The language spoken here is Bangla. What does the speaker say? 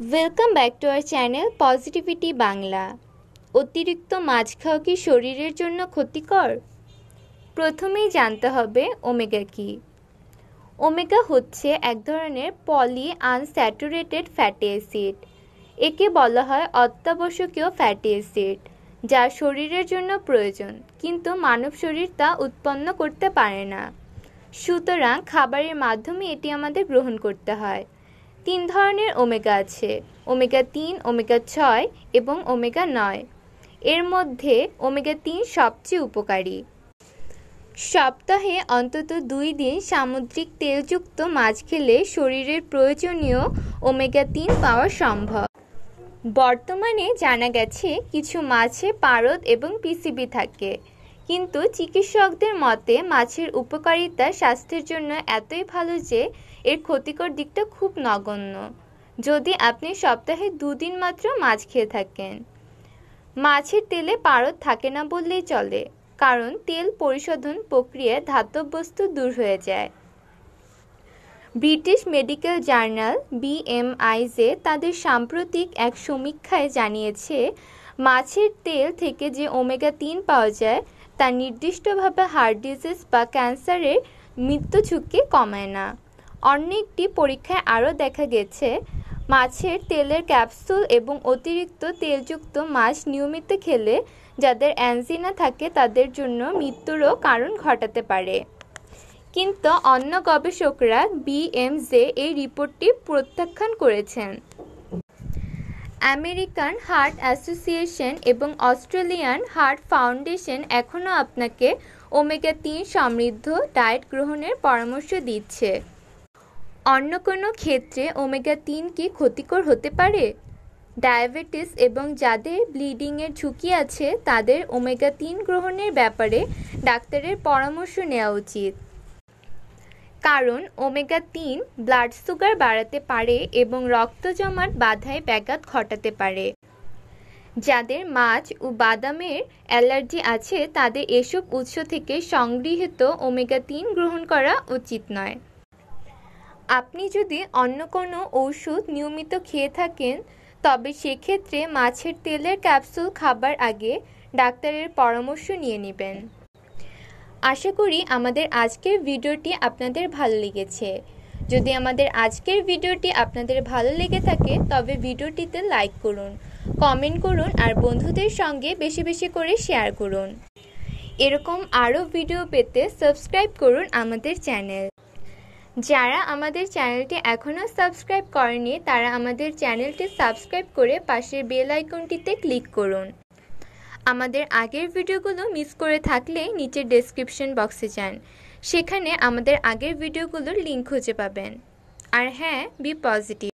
welcome back to our channel positivity Bangla অতিরিক্ত মাছ খাওয়া কি শরীরের জন্য ক্ষতিকর প্রথমেই জানতে হবে ওমেগা কি ওমেগা হচ্ছে এক ধরনের পলি আনস্যাচুরেটেড ফ্যাটি অ্যাসিড একে বলা হয় অত্যাবশ্যকীয় ফ্যাটি অ্যাসিড যা শরীরের জন্য প্রয়োজন কিন্তু মানব শরীর তা উৎপন্ন করতে পারে না সুতরাং খাবারের মাধ্যমে এটি আমাদের গ্রহণ করতে হয় তিন ধরনের ওমেগা আছে ওমেগা তিন ওমেগা ছয় এবং ওমেগা নয় এর মধ্যে ওমেগা তিন সবচেয়ে উপকারী সপ্তাহে অন্তত দুই দিন সামুদ্রিক তেলযুক্ত মাছ খেলে শরীরের প্রয়োজনীয় ওমেগা তিন পাওয়া সম্ভব বর্তমানে জানা গেছে কিছু মাছে পারদ এবং পিসিবি থাকে কিন্তু চিকিৎসকদের মতে মাছের উপকারিতা স্বাস্থ্যের জন্য এতই ভালো যে এর ক্ষতিকর দিকটা খুব নগণ্য যদি আপনি সপ্তাহে দুদিন মাত্র মাছ খেয়ে থাকেন মাছের তেলে পারদ থাকে না বললেই চলে কারণ তেল পরিশোধন প্রক্রিয়ায় ধাতব বস্তু দূর হয়ে যায় ব্রিটিশ মেডিকেল জার্নাল বিএমআইজে তাদের সাম্প্রতিক এক সমীক্ষায় জানিয়েছে মাছের তেল থেকে যে ওমেগা তিন পাওয়া যায় তা নির্দিষ্টভাবে হার্ট ডিজিজ বা ক্যান্সারের মৃত্যু ঝুঁকি কমায় না অন্য একটি পরীক্ষায় আরও দেখা গেছে মাছের তেলের ক্যাপসুল এবং অতিরিক্ত তেলযুক্ত মাছ নিয়মিত খেলে যাদের অ্যানজিনা থাকে তাদের জন্য মৃত্যুরও কারণ ঘটাতে পারে কিন্তু অন্য গবেষকরা বিএমজে এই রিপোর্টটি প্রত্যাখ্যান করেছেন আমেরিকান হার্ট অ্যাসোসিয়েশন এবং অস্ট্রেলিয়ান হার্ট ফাউন্ডেশন এখনও আপনাকে ওমেগা তিন সমৃদ্ধ ডায়েট গ্রহণের পরামর্শ দিচ্ছে অন্য কোনো ক্ষেত্রে ওমেগা তিন কি ক্ষতিকর হতে পারে ডায়াবেটিস এবং যাদের ব্লিডিংয়ের ঝুঁকি আছে তাদের ওমেগা তিন গ্রহণের ব্যাপারে ডাক্তারের পরামর্শ নেওয়া উচিত কারণ ওমেগা তিন ব্লাড সুগার বাড়াতে পারে এবং রক্ত জমাট বাধায় ব্যাঘাত ঘটাতে পারে যাদের মাছ ও বাদামের অ্যালার্জি আছে তাদের এসব উৎস থেকে সংগৃহীত ওমেগা তিন গ্রহণ করা উচিত নয় আপনি যদি অন্য কোনো ঔষধ নিয়মিত খেয়ে থাকেন তবে সেক্ষেত্রে মাছের তেলের ক্যাপসুল খাবার আগে ডাক্তারের পরামর্শ নিয়ে নেবেন আশা করি আমাদের আজকের ভিডিওটি আপনাদের ভালো লেগেছে যদি আমাদের আজকের ভিডিওটি আপনাদের ভালো লেগে থাকে তবে ভিডিওটিতে লাইক করুন কমেন্ট করুন আর বন্ধুদের সঙ্গে বেশি বেশি করে শেয়ার করুন এরকম আরও ভিডিও পেতে সাবস্ক্রাইব করুন আমাদের চ্যানেল যারা আমাদের চ্যানেলটি এখনও সাবস্ক্রাইব করেনি তারা আমাদের চ্যানেলটি সাবস্ক্রাইব করে পাশের বেল আইকনটিতে ক্লিক করুন আমাদের আগের ভিডিওগুলো মিস করে থাকলে নিচের ডেসক্রিপশন বক্সে যান সেখানে আমাদের আগের ভিডিওগুলোর লিঙ্ক খুঁজে পাবেন আর হ্যাঁ বি পজিটিভ